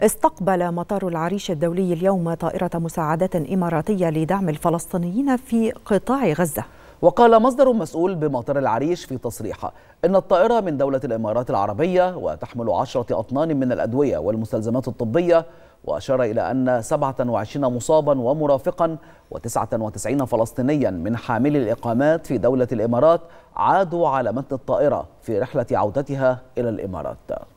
استقبل مطار العريش الدولي اليوم طائرة مساعدات إماراتية لدعم الفلسطينيين في قطاع غزة وقال مصدر مسؤول بمطار العريش في تصريحه إن الطائرة من دولة الإمارات العربية وتحمل عشرة أطنان من الأدوية والمستلزمات الطبية وأشار إلى أن 27 مصابا ومرافقا و99 فلسطينيا من حاملي الإقامات في دولة الإمارات عادوا على متن الطائرة في رحلة عودتها إلى الإمارات